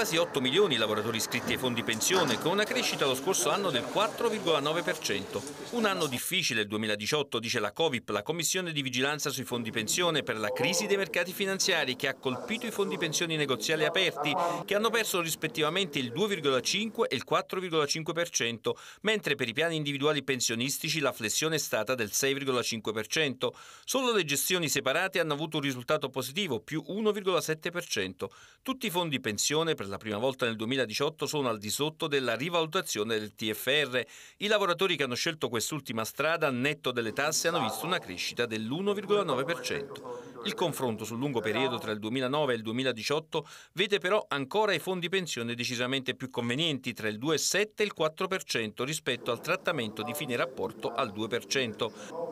quasi 8 milioni i lavoratori iscritti ai fondi pensione, con una crescita lo scorso anno del 4,9%. Un anno difficile, il 2018, dice la Covip, la Commissione di Vigilanza sui Fondi Pensione, per la crisi dei mercati finanziari che ha colpito i fondi pensioni negoziali aperti, che hanno perso rispettivamente il 2,5 e il 4,5%, mentre per i piani individuali pensionistici la flessione è stata del 6,5%. Solo le gestioni separate hanno avuto un risultato positivo, più 1,7%. Tutti i fondi pensione per la prima volta nel 2018 sono al di sotto della rivalutazione del TFR. I lavoratori che hanno scelto quest'ultima strada, netto delle tasse, hanno visto una crescita dell'1,9%. Il confronto sul lungo periodo tra il 2009 e il 2018 vede però ancora i fondi pensione decisamente più convenienti, tra il 2,7 e il 4% rispetto al trattamento di fine rapporto al 2%.